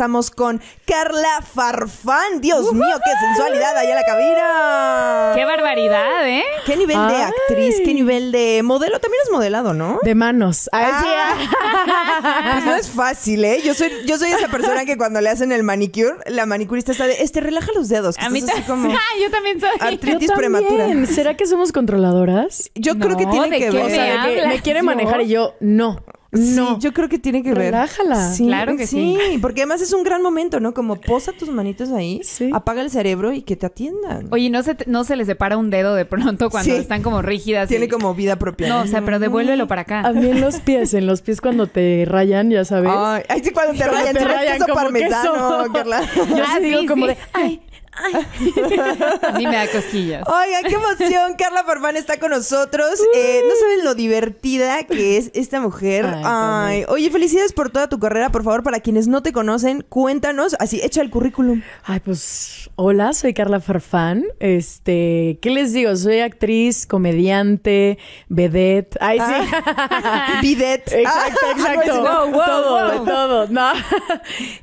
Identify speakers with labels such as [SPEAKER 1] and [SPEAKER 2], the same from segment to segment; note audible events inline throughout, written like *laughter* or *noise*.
[SPEAKER 1] Estamos con Carla Farfán. Dios mío, qué sensualidad allá en la cabina. Qué
[SPEAKER 2] barbaridad, ¿eh?
[SPEAKER 1] Qué nivel de actriz, qué nivel de modelo. También es modelado, ¿no? De manos. Ah. Pues no es fácil, ¿eh? Yo soy, yo soy esa persona que cuando le hacen el manicure, la manicurista está de, este, relaja los dedos. a mí así como *laughs* ah, yo también soy. Artritis ¿Será
[SPEAKER 3] que somos controladoras? Yo creo que tiene que ver. O sea, me quiere manejar y yo no. No. yo creo que tiene que ver. Relájala. claro que sí. porque además
[SPEAKER 2] es
[SPEAKER 1] un gran momento, ¿no? Como posa tus manitos ahí, apaga el cerebro y que te atiendan.
[SPEAKER 2] Oye, ¿no se, no se les separa un dedo de pronto cuando están como rígidas? Tiene como vida propia. No, o sea, pero devuélvelo para acá.
[SPEAKER 1] A mí
[SPEAKER 3] en los pies, en los pies cuando te rayan, ya sabes. Ay,
[SPEAKER 1] sí, cuando te rayan, te rayan queso parmesano, queso. Yo ah, digo como de, ay, Ay. *laughs* A mí me da cosquillas. Oiga, qué emoción. Carla Farfán está con nosotros. Eh, no saben lo divertida que es esta mujer. Ay, Oye, felicidades por toda tu carrera. Por favor, para quienes no te conocen,
[SPEAKER 3] cuéntanos. Así, echa el currículum. Ay, pues, hola, soy Carla Farfán. Este, ¿qué les digo? Soy actriz, comediante, vedette. Ay, sí. Ah. *laughs* vedette. Exacto, ah, exacto. wow, todo, todo. No. *laughs*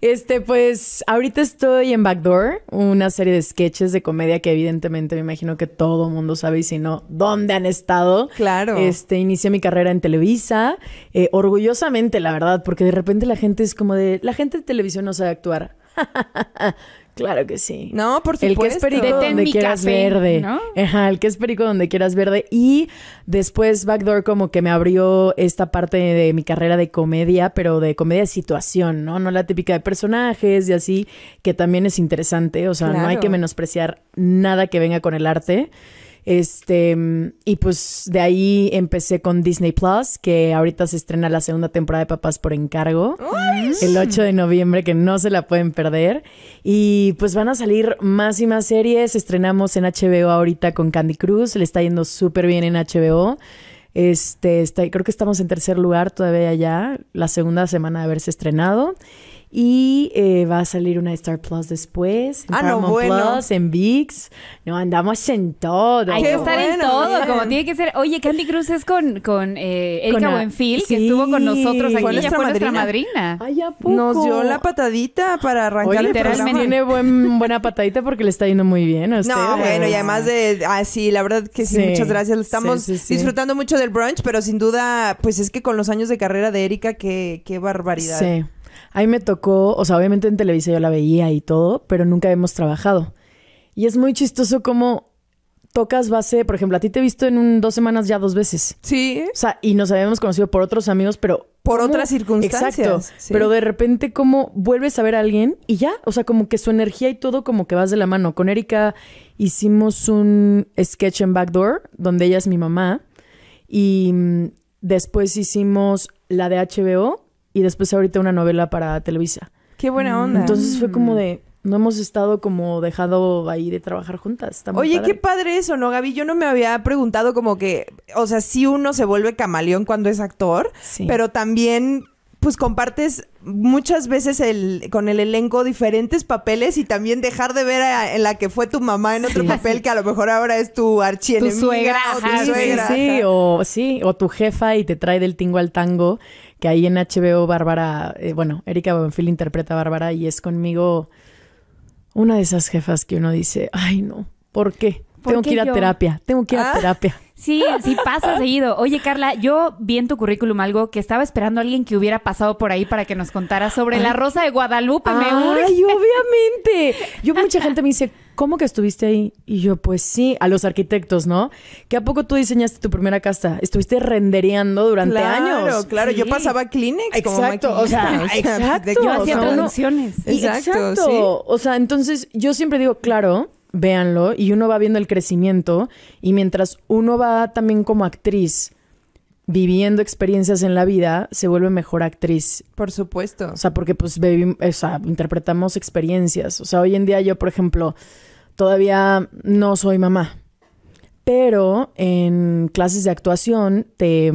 [SPEAKER 3] Este, pues, ahorita estoy en Backdoor, una serie de sketches de comedia que evidentemente me imagino que todo mundo sabe y si no, ¿dónde han estado? Claro. Este, inicié mi carrera en Televisa, eh, orgullosamente, la verdad, porque de repente la gente es como de, la gente de televisión no sabe actuar. *laughs* Claro que sí. No, por El que es perico donde quieras verde. ¿no? Ajá, el que es perico donde quieras verde. Y después Backdoor como que me abrió esta parte de mi carrera de comedia, pero de comedia de situación, ¿no? No la típica de personajes y así, que también es interesante. O sea, no hay que menospreciar nada que venga con el arte. Este, y pues de ahí empecé con Disney Plus, que ahorita se estrena la segunda temporada de Papás por Encargo, el 8 de noviembre, que no se la pueden perder. Y pues van a salir más y más series. Estrenamos en HBO ahorita con Candy Cruz, le está yendo súper bien en HBO. Este, está, creo que estamos en tercer lugar todavía ya, la segunda semana de haberse estrenado. Y eh, va a salir una Star Plus después. ah, no, bueno. en VIX. No, andamos en todo. Hay que estar en todo, como
[SPEAKER 2] tiene que ser. Oye, Candy Cruz es con, con eh, Erika Buenfield, que estuvo con nosotros aquí. nuestra, madrina.
[SPEAKER 3] Nos dio la patadita para arrancar el literalmente. Tiene buena patadita porque le está yendo muy bien No, bueno, y además de...
[SPEAKER 1] Ah, sí, la verdad que sí, muchas gracias. Estamos disfrutando mucho del brunch, pero sin duda, pues es que con los años de carrera de Erika, qué, qué barbaridad. Sí.
[SPEAKER 3] A mí me tocó, o sea, obviamente en Televisa yo la veía y todo, pero nunca hemos trabajado. Y es muy chistoso cómo tocas base, por ejemplo, a ti te he visto en dos semanas ya dos veces. Sí. O sea, y nos habíamos conocido por otros amigos, pero... Por otras circunstancias. Exacto. Pero de repente como vuelves a ver a alguien y ya, o sea, como que su energía y todo como que vas de la mano. Con Erika hicimos un sketch en Backdoor, donde ella es mi mamá, y mm, después hicimos la de HBO, y después ahorita una novela para Televisa. Qué buena onda. Entonces fue como mm. de, no hemos estado como dejado ahí de trabajar juntas. Oye, qué
[SPEAKER 1] padre eso, ¿no, Gaby? Yo no me había preguntado como que, o sea, sí uno se vuelve camaleón cuando es actor, pero también pues compartes muchas veces el, con el elenco diferentes papeles y también dejar de ver a, en la que fue tu mamá en otro papel que a lo mejor ahora es tu archienemiga tu suegra, suegra.
[SPEAKER 3] o, sí, o tu jefa y te trae del tingo al tango que ahí en HBO Bárbara, eh, bueno, Erika Bonfil interpreta a Bárbara y es conmigo una de esas jefas que uno dice, ay no, ¿por qué? tengo que ir a terapia, tengo que ir a ah. terapia.
[SPEAKER 2] Sí, sí pasa *laughs* seguido. Oye, Carla, yo vi en tu currículum algo que estaba esperando a alguien que hubiera pasado por ahí para que nos contara sobre la Rosa de Guadalupe. Ay,
[SPEAKER 3] obviamente. Yo mucha gente me dice, ¿cómo que estuviste ahí? Y yo, pues sí, a los arquitectos, ¿no? ¿Qué a poco tú diseñaste tu primera casa? Estuviste rendereando durante años. Claro, claro. Yo pasaba Kleenex. Exacto, o sea, exacto. Yo hacía traducciones. Exacto, exacto. O sea, entonces yo siempre digo, claro, véanlo y uno va viendo el crecimiento y mientras uno va también como actriz viviendo experiencias en la vida, se vuelve mejor actriz. Por supuesto. O sea, porque pues o sea, interpretamos experiencias. O sea, hoy en día yo, por ejemplo, todavía no soy mamá, pero en clases de actuación te,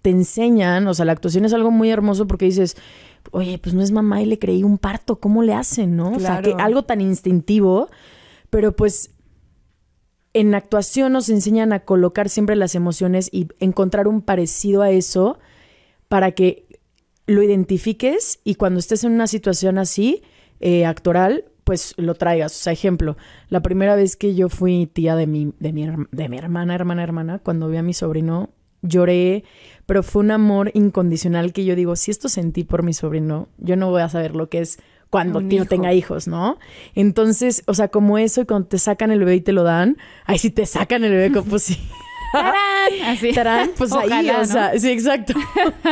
[SPEAKER 3] te enseñan, o sea, la actuación es algo muy hermoso porque dices, oye, pues no es mamá y le creí un parto, ¿cómo le hacen, no? O sea, que algo tan instintivo pero pues en actuación nos enseñan a colocar siempre las emociones y encontrar un parecido a eso para que lo identifiques y cuando estés en una situación así, eh, actoral, pues lo traigas. O sea, ejemplo, la primera vez que yo fui tía de mi, de mi, de mi hermana, hermana, hermana, cuando vi a mi sobrino, lloré, pero fue un amor incondicional que yo digo, si esto sentí por mi sobrino, yo no voy a saber lo que es cuando tenga hijos, ¿no? Entonces, o sea, como eso, y cuando te sacan el bebé y te lo dan, ahí si te sacan el bebé, como pues *laughs* sí. ¡Tarán! Así. ¡Tarán! Pues ahí, o sea, sí, exacto.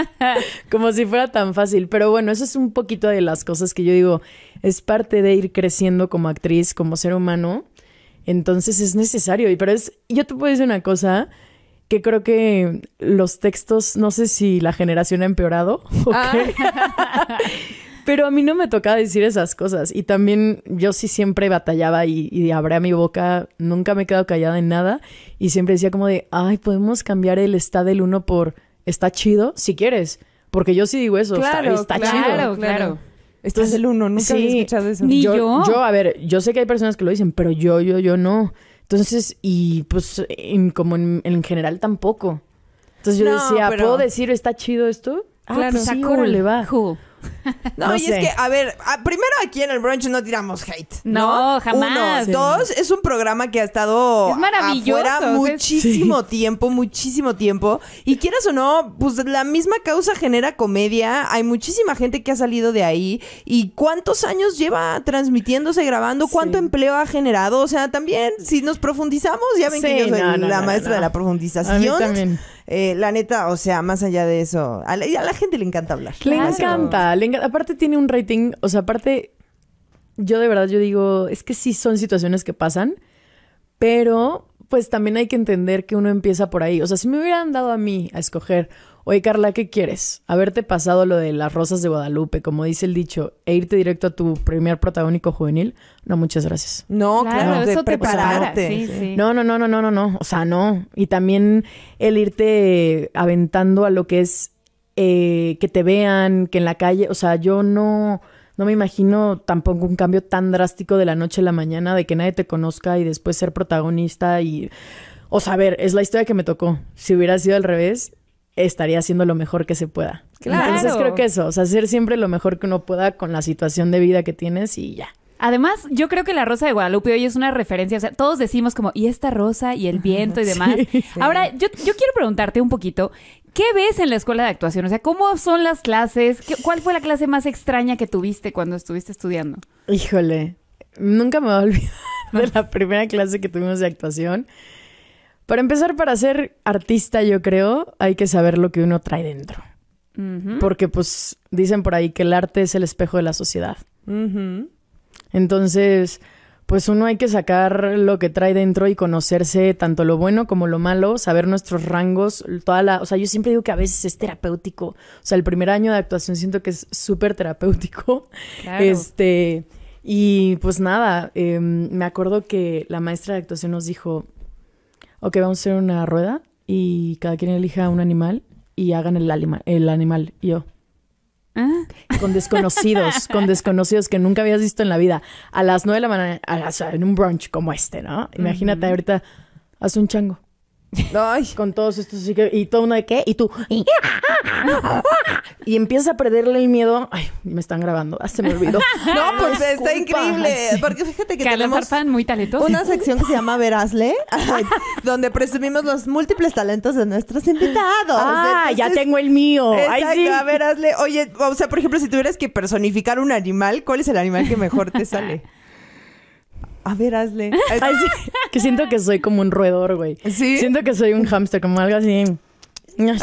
[SPEAKER 3] *laughs* Como si fuera tan fácil. Pero bueno, eso es un poquito de las cosas que yo digo, es parte de ir creciendo como actriz, como ser humano. Entonces es necesario. Y pero es, yo te puedo decir una cosa que creo que los textos, no sé si la generación ha empeorado. *laughs* Okay. Pero a mí no me tocaba decir esas cosas. Y también yo sí siempre batallaba y, abría mi boca. Nunca me he quedado callada en nada. Y siempre decía como de, ay, podemos cambiar el está del uno por está chido, si quieres. Porque yo sí digo eso, claro, está, chido. Claro, claro. Estás es el uno, nunca sí, había escuchado eso. Ni yo, yo. a ver, yo sé que hay personas que lo dicen, pero yo, yo, yo no. Entonces, y pues como en, general tampoco. Entonces yo decía, ¿puedo decir está chido esto? Ah, claro, pues, le va.
[SPEAKER 1] *laughs* No, y es que,
[SPEAKER 3] a ver, primero
[SPEAKER 1] aquí en el brunch no tiramos hate. No, jamás. Uno, dos, es un programa que ha estado afuera muchísimo tiempo, muchísimo tiempo. Y quieras o no, pues la misma causa genera comedia. Hay muchísima gente que ha salido de ahí. ¿Y cuántos años lleva transmitiéndose, grabando? ¿Cuánto empleo ha generado? O sea, también, si nos profundizamos, ya ven que yo soy la maestra de la profundización. Eh, la neta, o sea, más allá de
[SPEAKER 3] eso, a la, gente le encanta hablar. Le encanta, le encanta. Aparte tiene un rating, o sea, aparte, yo de verdad, yo digo, es que sí son situaciones que pasan, pero pues también hay que entender que uno empieza por ahí. O sea, si me hubieran dado a mí a escoger Oye, Carla, ¿qué quieres? ¿Haberte pasado lo de las rosas de Guadalupe, como dice el dicho, e irte directo a tu primer protagónico juvenil? No, muchas gracias. No, claro, eso te prepararte. No, no, no, no, no, no, no. O sea, no. Y también el irte aventando a lo que es eh, que te vean, que en la calle. O sea, yo no. No me imagino tampoco un cambio tan drástico de la noche a la mañana, de que nadie te conozca y después ser protagonista y. O sea, a ver, es la historia que me tocó. Si hubiera sido al revés, estaría haciendo lo mejor que se pueda. Claro. Entonces creo que eso, o sea, hacer siempre lo mejor que uno pueda con la situación de vida que tienes y ya.
[SPEAKER 2] Además, yo creo que la rosa de Guadalupe hoy es una referencia. O sea, todos decimos como, y esta rosa, y el viento y demás. *laughs* Ahora, yo, quiero preguntarte un poquito, ¿qué ves en la escuela de actuación? O sea, ¿cómo son las clases? ¿Cuál fue la clase más extraña que tuviste cuando estuviste estudiando?
[SPEAKER 3] Híjole, nunca me voy a olvidar *laughs* de la primera clase que tuvimos de actuación para empezar, para ser artista, yo creo, hay que saber lo que uno trae dentro. Porque, pues, dicen por ahí que el arte es el espejo de la sociedad. Entonces, pues uno hay que sacar lo que trae dentro y conocerse tanto lo bueno como lo malo, saber nuestros rangos, toda la, o sea, yo siempre digo que a veces es terapéutico, o sea, el primer año de actuación siento que es súper terapéutico, este, y pues nada, em, me acuerdo que la maestra de actuación nos dijo, ok, vamos a hacer una rueda y cada quien elija un animal y hagan el, el animal. yo, ah. Con desconocidos, con desconocidos que nunca habías visto en la vida. A las nueve de la mañana, a las, en un brunch como este, ¿no? Imagínate, ahorita, haz un chango. Ay. Con todos estos y todo uno de qué y tú y empieza a perderle el miedo. Ay, me están grabando. Ah, se me olvidó. *laughs* No, pues está increíble.
[SPEAKER 2] Porque fíjate que tenemos
[SPEAKER 3] muy talentoso. una sección que se llama Verásle
[SPEAKER 1] donde presumimos los múltiples talentos de nuestros invitados. Ah, ya tengo el mío. Ay, sí. hazle Oye, o sea, por ejemplo, si tuvieras que personificar un animal, ¿cuál es el animal que
[SPEAKER 3] mejor te sale?
[SPEAKER 1] *laughs* A ver, hazle
[SPEAKER 3] que siento que soy como un roedor, güey. Sí. Siento que soy un hamster como algo así. No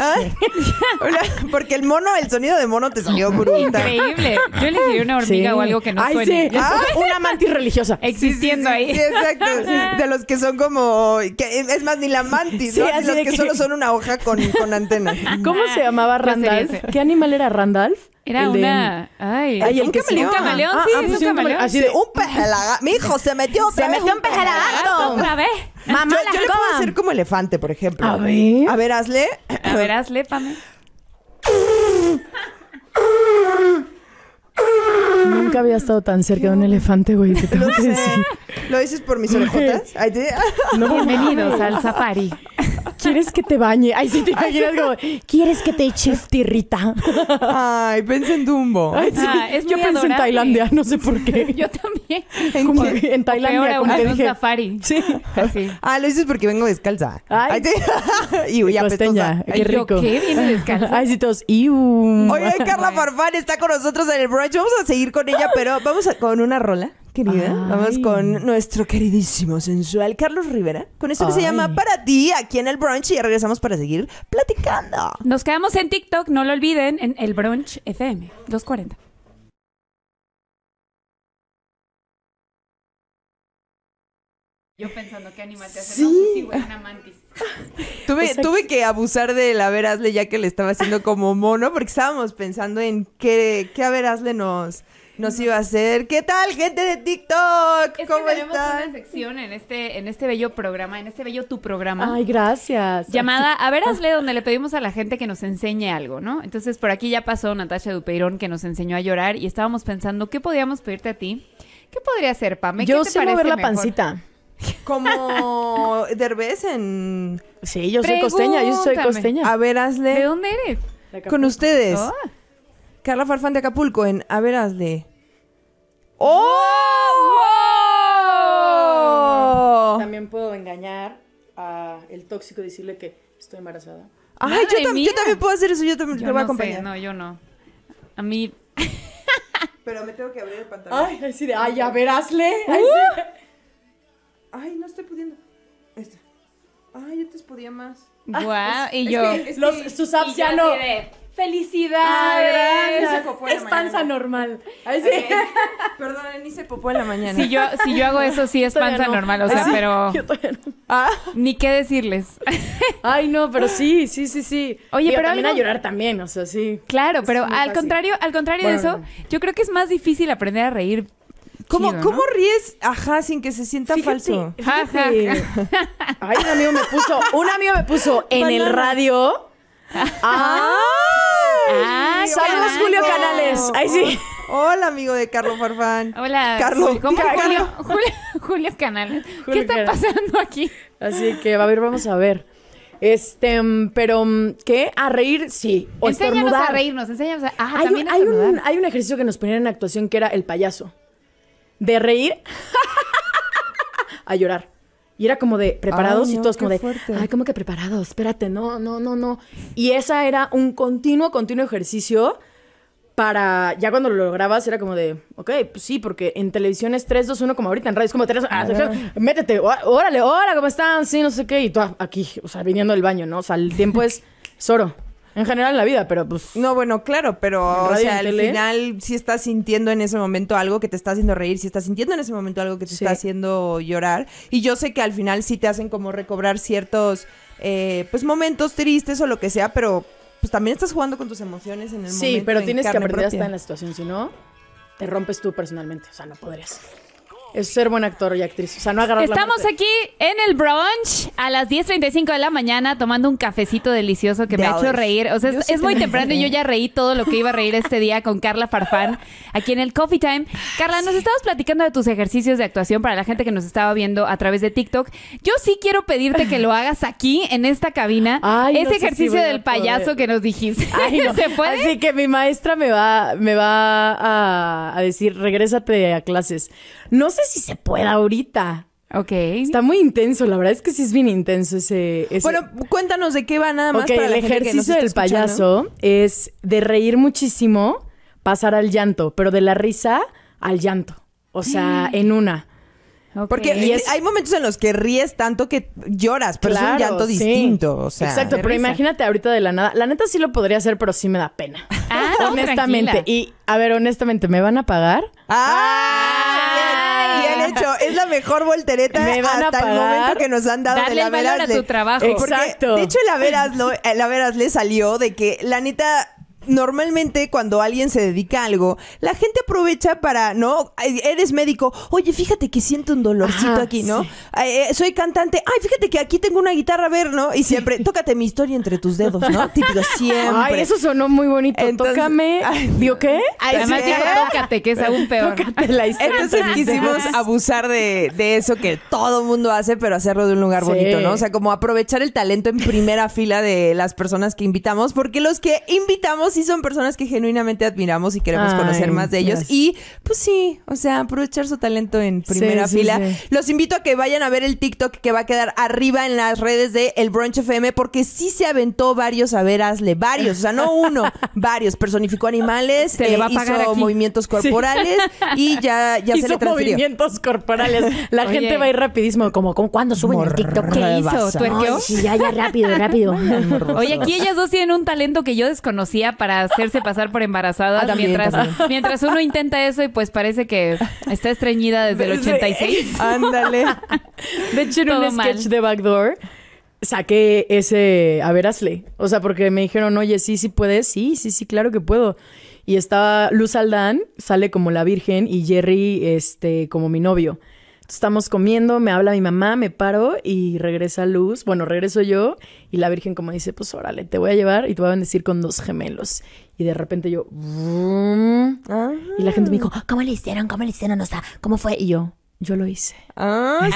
[SPEAKER 3] *laughs* porque el mono, el sonido de mono te salió bruta. Increíble. Yo le elegiría una hormiga o algo que no Ay,
[SPEAKER 2] suene. Sí. una
[SPEAKER 1] mantis religiosa. Existiendo ahí. sí, exacto. *laughs* De los que son como... es más, ni la mantis, ¿no? los que, solo son una hoja con, con antena. ¿Cómo se llamaba Randall ¿Qué animal era
[SPEAKER 3] Randall era una.
[SPEAKER 1] Ay, ay un, camaleón, un camaleón, ah, sí, ah, es un camaleón. Así de un pejelagato. Mi hijo se metió otra se metió un pejelagato. Otra vez. Mamá, yo, yo le puedo hacer como elefante, por ejemplo. A ver. A ver, hazle.
[SPEAKER 2] A ver, hazle, Pame.
[SPEAKER 3] Nunca había estado tan cerca de un elefante, güey. Te ¿Lo, que
[SPEAKER 1] ¿Lo dices por mis orejotas? no, *laughs* bienvenidos *laughs* al safari.
[SPEAKER 3] ¿Quieres que te bañe? Ay, sí, te *laughs* imaginas como, ¿quieres que te eches tirrita? Ay, pensé en Dumbo. Ah, yo pensé en Tailandia, no sé por qué. *laughs* Yo también. en Tailandia, peor, como te dije.
[SPEAKER 1] safari. Sí. Así. Ah, lo dices porque vengo descalza. Ay. *laughs* y ya costeña, qué rico. qué? Viene descalza.
[SPEAKER 3] Ay, sí, todos, Oye,
[SPEAKER 1] Carla Farfán está con nosotros en el brunch. Vamos a seguir con ella, pero vamos con una rola querida. Vamos con nuestro queridísimo sensual Carlos Rivera, con esto que se llama Para ti, aquí en el brunch, y ya regresamos para seguir platicando.
[SPEAKER 2] Nos quedamos en TikTok, no lo olviden, en el brunch FM 240. Yo pensando que animal a hacer sí. güey,
[SPEAKER 1] mantis. *laughs* tuve, tuve, que abusar del la hazle ya que le estaba haciendo como mono, porque estábamos pensando en qué, qué haber nos nos iba a hacer. ¿Qué tal, gente de TikTok? ¿Cómo tenemos una
[SPEAKER 2] sección en este, en este bello programa, en este bello tu programa. Ay, gracias. Llamada *laughs* A ver, donde le pedimos a la gente que nos enseñe algo, ¿no? Entonces, por aquí ya pasó Natasha Dupeirón que nos enseñó a llorar y estábamos pensando, ¿qué podíamos pedirte a ti? ¿Qué podría ser, Pame? Yo sé mover la pancita.
[SPEAKER 1] *laughs* Como Derbez en... Sí, yo soy costeña, yo soy costeña. A ver, ¿De dónde eres? Con ustedes. Oh. Carla Farfán de Acapulco en A ver, hazle.
[SPEAKER 3] ¡Oh! Wow. También puedo engañar a el tóxico y decirle que estoy embarazada. Ay, yo, también puedo
[SPEAKER 1] hacer eso, yo también yo
[SPEAKER 3] voy no a acompañar.
[SPEAKER 2] no, yo no. A mí. *laughs*
[SPEAKER 1] Pero me tengo que abrir el pantalón. Ay, así de, ay, ya
[SPEAKER 3] verásle. Uh.
[SPEAKER 1] Ay, no estoy pudiendo. Ay, yo te podía más.
[SPEAKER 3] wow, ah, y yo. sus apps ya no. ¡Felicidades! Es ah, panza normal. Ah, *laughs*
[SPEAKER 1] Perdón, ni se popó en la mañana. Si yo, si yo hago eso, sí es panza normal, o ah, sea, pero...
[SPEAKER 3] Ni qué decirles. *laughs* Ay, no, pero sí, sí, sí, sí. Oye, pero... También a llorar también, o
[SPEAKER 2] sea, sí. Claro, pero al contrario, al contrario de eso, yo creo que es más difícil aprender a reír
[SPEAKER 1] ¿Cómo, ríes, ajá, sin que se sienta falso? Fíjate. Ay, un amigo me puso, un amigo me puso en el radio. ¡Ah! Saludos, Julio Canales. Ay sí. Hola, amigo de Carlos Farfán.
[SPEAKER 3] Hola. Carlos. ¿Cómo Julio, Julio, Julio Canales? ¿Qué está pasando aquí? Así que, a ver, vamos a ver. Este, mm, pero mm, ¿qué? A reír, sí. O a reírnos,
[SPEAKER 2] enséñanos a. también hay, un,
[SPEAKER 3] hay un ejercicio que nos ponían en actuación que era el payaso. De reír *laughs* a llorar. Y era como de preparados y todos como de, "Ay, como que preparados? Espérate, no, no, no, no." Y esa era un continuo continuo ejercicio para ya cuando lo lograbas era como de, ok, pues sí, porque en televisión es 3, 2, 1 como ahorita, en radio es como 3, ah, métete, órale, hola, ¿cómo están? Sí, no sé qué, y tú aquí, o sea, viniendo del baño, ¿no? O sea, el tiempo es soro. En general en la vida, pero pues... No, bueno, claro, pero al final si estás sintiendo en ese momento algo que te está haciendo
[SPEAKER 1] reír, si estás sintiendo en ese momento algo que te está haciendo llorar. Y yo sé que al final sí te hacen como recobrar ciertos, eh, pues, momentos tristes o lo que sea, pero pues también estás jugando con tus emociones en el sí, momento. Sí, pero tienes que aprender a en la
[SPEAKER 3] situación, si no, te rompes tú personalmente, o sea, no podrías. Es ser buen actor y actriz. O sea, no agarrar Estamos aquí
[SPEAKER 1] en el brunch
[SPEAKER 2] a las 10.35 de la mañana tomando un cafecito delicioso que me ha hecho reír. O sea, es, muy temprano y yo ya reí todo lo que iba a reír este día con Carla Farfán aquí en el Coffee Time. Carla, nos estabas platicando de tus ejercicios de actuación para la gente que nos estaba viendo a través de TikTok. Yo sí quiero pedirte que lo
[SPEAKER 3] hagas aquí en esta cabina. Ay, Ese ejercicio del payaso que
[SPEAKER 2] nos dijiste. Ay, no. *laughs* ¿Se puede?
[SPEAKER 3] Así que mi maestra me va, me va a, a decir, regrésate a clases. No sé si se pueda ahorita. Ok. Está muy intenso, la verdad es que sí es bien intenso ese. Bueno,
[SPEAKER 1] cuéntanos de qué va nada más. para el ejercicio del payaso
[SPEAKER 3] es de reír muchísimo, pasar al llanto, pero de la risa al llanto. O sea, *gasps* en una. Porque hay momentos en los que ríes tanto que lloras, pero es un llanto distinto. Exacto, pero imagínate ahorita de la nada. La neta sí lo podría hacer, pero sí me da pena. Ah, honestamente. Y, a ver, honestamente, ¿me van a pagar? ¡Ah!
[SPEAKER 1] ah y de hecho. Es la mejor voltereta hasta el momento que nos han dado de la el valor tu trabajo. Eh, Exacto. De hecho, la Veras, eh, la Veras le salió de que la neta normalmente cuando alguien se dedica a algo, la gente aprovecha para, ¿no? Eres médico, oye, fíjate que siento un dolorcito aquí, ¿no? Eh, soy cantante, ay, fíjate que aquí tengo una guitarra, a ver, ¿no? Y siempre, tócate mi historia entre tus dedos, ¿no? *laughs* Típico, siempre. Ay, eso sonó muy bonito, tócame. ¿Dio qué? Pues tócate, que es aún peor. Entonces quisimos abusar de, de, eso que todo mundo hace, pero hacerlo de un lugar bonito, ¿no? O sea, como aprovechar el talento en primera fila de las personas que invitamos, porque los que invitamos sí son personas que genuinamente admiramos y queremos conocer más de ellos. Y pues sí, o sea, aprovechar su talento en primera fila. Los invito a que vayan a ver el TikTok que va a quedar arriba en las redes de El Brunch FM porque sí se aventó varios a ver, hazle varios, o sea, no uno, *laughs* varios. Personificó animales, eh, va a pagar hizo movimientos corporales y ya, ya se le transfirió.
[SPEAKER 3] movimientos corporales. La gente va a ir rapidísimo, como, como cuando suben el TikTok. ¿Qué hizo? ya, ya, rápido, *laughs* rápido. Oye, aquí
[SPEAKER 2] ellas dos tienen un talento que yo desconocía para hacerse pasar por embarazada ah, mientras, *laughs* mientras uno intenta eso y pues parece que
[SPEAKER 3] está estreñida desde el 86. *laughs* *laughs* Ándale. De hecho, en un sketch de Backdoor saqué ese a ver hazle. O sea, porque me dijeron, oye, sí, sí puedes. Sí, sí, sí, claro que puedo. Y estaba Luz Aldán, sale como la Virgen, y Jerry, este, como mi novio. Estamos comiendo, me habla mi mamá, me paro y regresa Luz. Bueno, regreso yo y la Virgen como dice, pues órale, te voy a llevar y te voy a bendecir con dos gemelos. Y de repente yo... Y la gente me dijo, ah. ¿cómo le hicieron? ¿Cómo le hicieron? O sea, ¿cómo fue? Y yo, yo lo hice. Ah,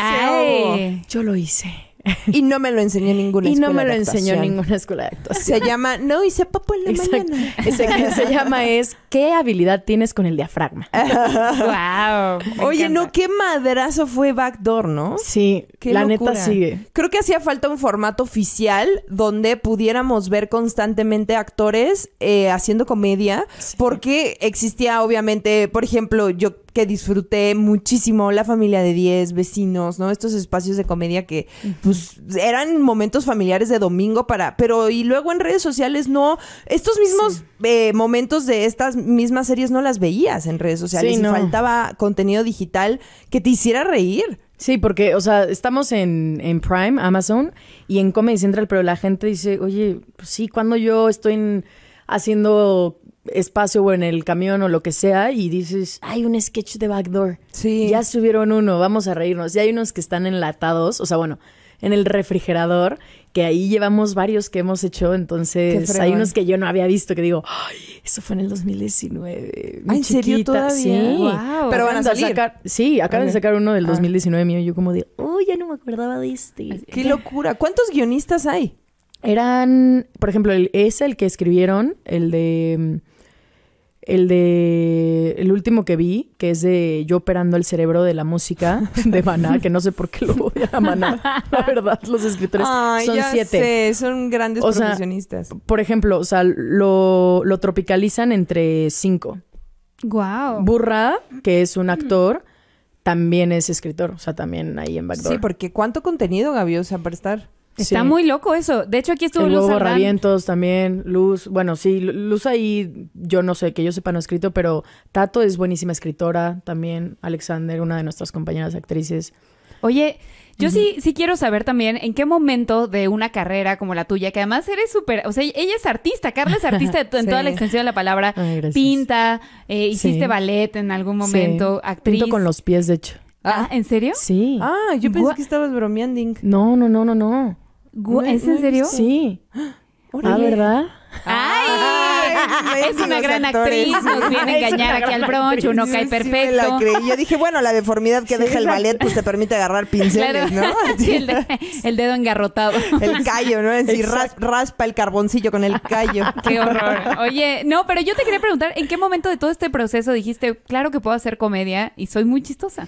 [SPEAKER 3] sí. Yo lo hice. Y no me lo enseñó ninguna escuela. *laughs* Y no me lo enseñó ninguna escuela de actuación. Se llama No hice papo en la mañana. *laughs* Ese que se llama es ¿Qué habilidad tienes con el diafragma? wow. *laughs* Oye, no, qué madrazo fue Backdoor, ¿no? Sí, la neta sigue. Creo que hacía
[SPEAKER 1] falta un formato oficial donde pudiéramos ver constantemente actores eh, haciendo comedia, porque existía obviamente, por ejemplo, yo que disfruté muchísimo, la familia de 10, vecinos, ¿no? Estos espacios de comedia que pues eran momentos familiares de domingo para, pero y luego en redes sociales no, estos mismos eh, momentos de estas mismas series no las veías en redes sociales no. faltaba contenido
[SPEAKER 3] digital que te hiciera reír. Sí, porque, o sea, estamos en, Prime, Amazon y en Comedy Central, pero la gente dice, oye, pues sí, cuando yo estoy haciendo espacio o en el camión o lo que sea y dices, hay un sketch de Backdoor. Sí. Ya subieron uno, vamos a reírnos. Y hay unos que están enlatados, o sea, bueno, en el refrigerador, que ahí llevamos varios que hemos hecho, entonces hay unos que yo no había visto que digo, Ay, eso fue en el 2019. ¿Ah, ¿En serio todavía? Sí. Pero van a salir. Sacar, sí, acaban de sacar uno del 2019 ah. mío mío, yo como digo, oh, ya no me acordaba de este. Qué, locura. ¿Cuántos guionistas hay? Eran, por ejemplo, el, ese el que escribieron, el de mm, el de el último que vi, que es de yo operando el cerebro de la música *laughs* de Maná, que no sé por qué lo voy a Maná. La verdad, los escritores son siete.
[SPEAKER 1] son grandes o
[SPEAKER 3] Por ejemplo, o sea, lo, tropicalizan entre cinco. Wow. Burra, que es un actor, también es escritor. O sea, también ahí en Backdoor. Sí, porque ¿cuánto contenido, Gaby? O para estar... Está muy
[SPEAKER 2] loco eso. De hecho, aquí estuvo el
[SPEAKER 3] Luz también, Luz. Bueno, sí, Luz ahí, yo no sé, que yo sepa no escrito, pero Tato es buenísima escritora también. Alexander, una de nuestras compañeras actrices. Oye, yo
[SPEAKER 2] sí, sí quiero
[SPEAKER 3] saber también en qué
[SPEAKER 2] momento de una carrera como la tuya, que además eres súper, o sea, ella es artista, Carla es artista *laughs* en toda la extensión de la palabra, pinta, eh, hiciste ballet en algún momento, actriz. Pinto
[SPEAKER 3] con los pies, de hecho. Ah, ¿en serio? Sí. Ah, yo pensé que estabas bromeando. No, no, no, no, no. ¿Es en serio? Sí. *gasps*
[SPEAKER 2] Ah, ¿verdad?
[SPEAKER 3] ¡Ay! es una gran actriz, nos *laughs* viene a engañar aquí al broncho, uno cae perfecto. Yo dije,
[SPEAKER 1] bueno, la deformidad que *laughs* deja el ballet, pues te permite agarrar *laughs* pinceles, ¿no? el, dedo engarrotado. El callo, ¿no? Es decir, raspa el carboncillo con el callo. Qué horror.
[SPEAKER 2] Oye, no, pero yo te quería preguntar, ¿en qué momento de todo este proceso dijiste, claro que puedo hacer comedia y soy muy
[SPEAKER 3] chistosa?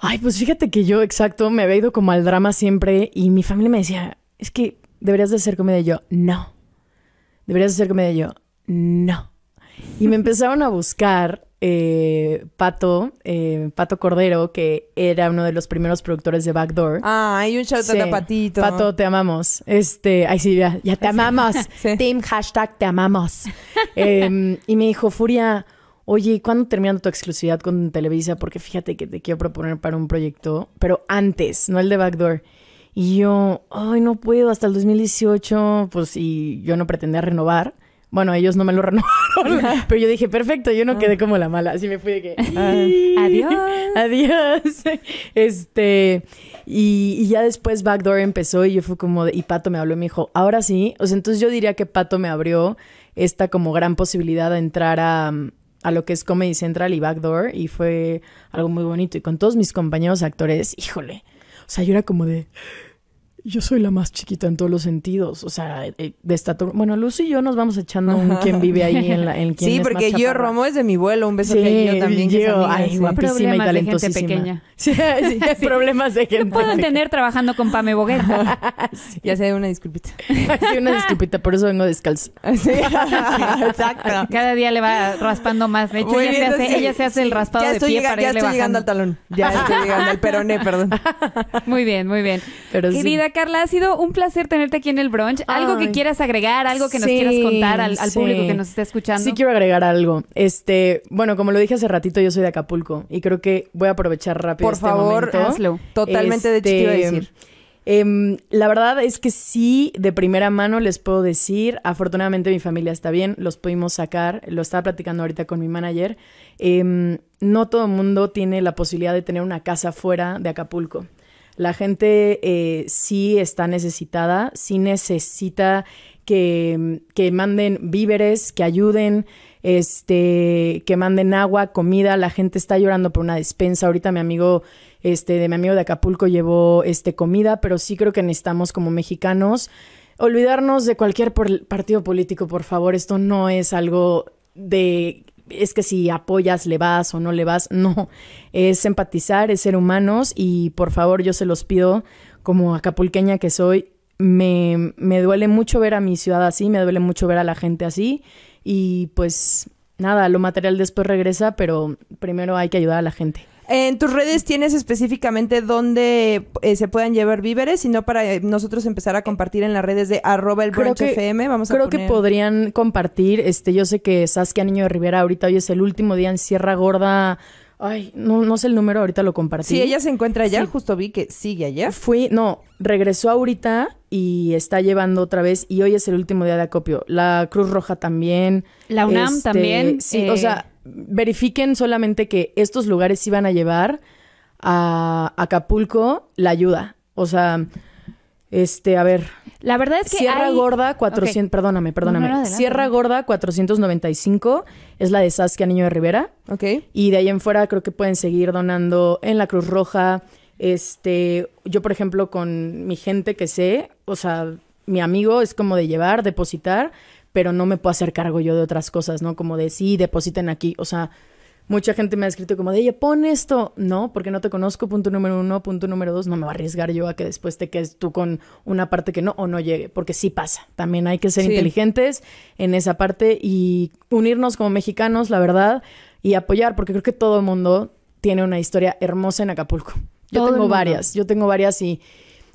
[SPEAKER 3] Ay, pues fíjate que yo, exacto, me había ido como al drama siempre y mi familia me decía, es que deberías de hacer comedia. yo, no. Deberías de hacer comedia. yo, no. Y me *laughs* empezaron a buscar eh, Pato, eh, Pato Cordero, que era uno de los primeros productores de Backdoor. Ah, hay un shoutout a Patito. Pato, te amamos. Este, ay sí, ya, te amamos. *laughs* Team hashtag te amamos. Em, y me dijo, Furia, oye, ¿cuándo terminando tu exclusividad con Televisa? Porque fíjate que te quiero proponer para un proyecto, pero antes, no el de Backdoor. Y yo, ay, no puedo, hasta el 2018, pues, y yo no pretendía renovar. Bueno, ellos no me lo *laughs* renovaron, pero yo dije, perfecto, yo no quedé ah. como la mala. Así me fui de que, ah. adiós. *laughs* Adiós. Este, y, ya después Backdoor empezó y yo fui como, y Pato me habló y me dijo, ahora sí. O sea, entonces yo diría que Pato me abrió esta como gran posibilidad de entrar a lo que es Comedy Central y Backdoor y fue algo muy bonito. Y con todos mis compañeros actores, híjole, o sea, yo era como de. Yo soy la más chiquita en todos los sentidos, o sea, eh, de estatura. Bueno, Luz y yo nos vamos echando un quien vive ahí en la en Sí, porque yo Romo
[SPEAKER 1] es de mi vuelo, un beso sí, que también. que es ay, guapísima y
[SPEAKER 2] talentosísima. pequeña. *laughs* Sí, *laughs* sí, problemas de gente. Lo puedo entender trabajando con Pame Boguet. *laughs*
[SPEAKER 3] Ya dio una disculpita. dio una disculpita, por eso vengo descalzo. Ah, Exacto.
[SPEAKER 2] Cada día le va raspando más. De hecho, ella, se hace, el raspado de pie para Ya estoy llegando al talón. Ya estoy llegando al peroné, perdón. Muy bien, muy bien. Querida Carla, ha sido un placer tenerte aquí en el brunch. ¿Algo que quieras agregar? ¿Algo que nos quieras contar al, público que nos está escuchando? Sí,
[SPEAKER 3] quiero agregar algo. Este, bueno, como lo dije hace ratito, yo soy de Acapulco y creo que voy a aprovechar rápido por este favor, Totalmente de hecho este, decir. Em, la verdad es que sí, de primera mano les puedo decir, afortunadamente mi familia está bien, los pudimos sacar, lo estaba platicando ahorita con mi manager, em, no todo el mundo tiene la posibilidad de tener una casa fuera de Acapulco. La gente eh, sí está necesitada, sí necesita que, que manden víveres, que ayuden, este, que manden agua, comida, la gente está llorando por una despensa. Ahorita mi amigo, este, de mi amigo de Acapulco llevó, este, comida, pero sí creo que necesitamos como mexicanos olvidarnos de cualquier partido político, por favor. Esto no es algo de es que si apoyas, le vas o no le vas. *laughs* No, es empatizar, es ser humanos y por favor yo se los pido como acapulqueña que soy. Me, me duele mucho ver a mi ciudad así, me duele mucho ver a la gente así y pues nada, lo material después regresa, pero primero hay que ayudar a la gente.
[SPEAKER 1] En tus redes tienes específicamente dónde eh, se puedan llevar víveres, no para eh, nosotros empezar a compartir en las redes de arroba el creo FM. Vamos a creo que
[SPEAKER 3] podrían compartir. Este, yo sé que Saskia Niño de Rivera ahorita hoy es el último día en Sierra Gorda Ay, no, no sé el número, ahorita lo compartí. Sí, ella se encuentra allá, justo vi que sigue allá. Fui, no, regresó ahorita y está llevando otra vez y hoy es el último día de acopio. La Cruz Roja también. La UNAM este, también. Sí, o eh, sea, verifiquen solamente que estos lugares iban a llevar a Acapulco la ayuda. O sea, este, a ver, la verdad es que Sierra Gorda 400, perdóname, perdóname. Sierra Gorda 495 es la de Saskia Niño de Rivera. Ok. Y de ahí en fuera creo que pueden seguir donando en la Cruz Roja. Este, yo por ejemplo con mi gente que sé, o sea, mi amigo es como de llevar, depositar, pero no me puedo hacer cargo yo de otras cosas, ¿no? Como de sí, depositen aquí, o sea, mucha gente me ha escrito como de, ella pon esto. No, porque no te conozco, punto número uno, punto número dos, no me voy a arriesgar yo a que después te quedes tú con una parte que no o no llegue, porque sí pasa. También hay que ser inteligentes en esa parte y unirnos como mexicanos, la verdad, y apoyar, porque creo que todo el mundo tiene una historia hermosa en Acapulco. Yo tengo varias, yo tengo varias y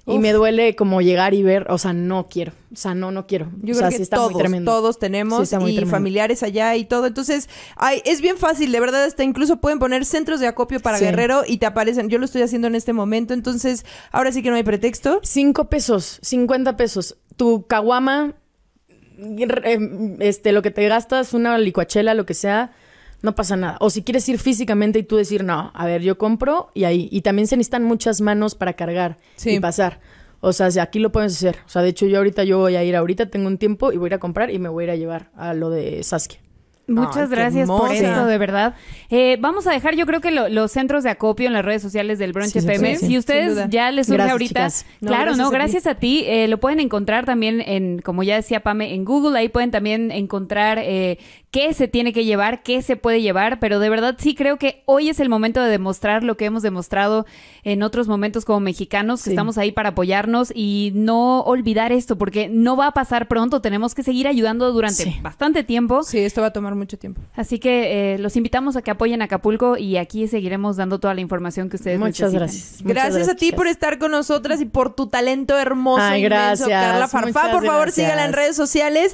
[SPEAKER 1] y me duele
[SPEAKER 3] como llegar y ver, o sea, no quiero, o sea, no, no quiero. Yo creo que todos, todos tenemos y familiares
[SPEAKER 1] allá y todo. Entonces, ay, es bien fácil, de verdad, hasta incluso pueden poner centros de acopio para Guerrero
[SPEAKER 3] y te aparecen. Yo lo estoy haciendo en este momento, entonces, ahora sí que no hay pretexto. Cinco pesos, cincuenta pesos. Tu caguama, eh, este, lo que te gastas, una licuachela, lo que sea no pasa nada. O si quieres ir físicamente y tú decir, no, a ver, yo compro y ahí. Y también se necesitan muchas manos para cargar y pasar. O sea, aquí lo puedes hacer. O sea, de hecho, yo ahorita yo voy a ir ahorita, tengo un tiempo y voy a ir a comprar y me voy a ir a llevar a lo de Saskia. Muchas gracias por esto, de
[SPEAKER 2] verdad. Eh, vamos a dejar, yo creo que los centros de acopio en las redes sociales del Bronche FM. si ustedes ya les surge ahorita, claro, no, gracias a ti. Eh, lo pueden encontrar también en, como ya decía Pame, en Google. Ahí pueden también encontrar eh, qué se tiene que llevar, qué se puede llevar. Pero de verdad sí creo que hoy es el momento de demostrar lo que hemos demostrado en otros momentos como mexicanos, que estamos ahí para apoyarnos y no olvidar esto, porque no va a pasar pronto. Tenemos que seguir ayudando durante bastante tiempo. Sí, esto va a tomar mucho tiempo. Así que eh, los invitamos a que apoyen Acapulco y aquí seguiremos dando toda la información que ustedes Muchas necesitan. Gracias. Muchas gracias. gracias a ti por
[SPEAKER 1] estar con nosotras y por tu talento hermoso. Ay, gracias. Carla Farfá, por favor, sígala en redes sociales.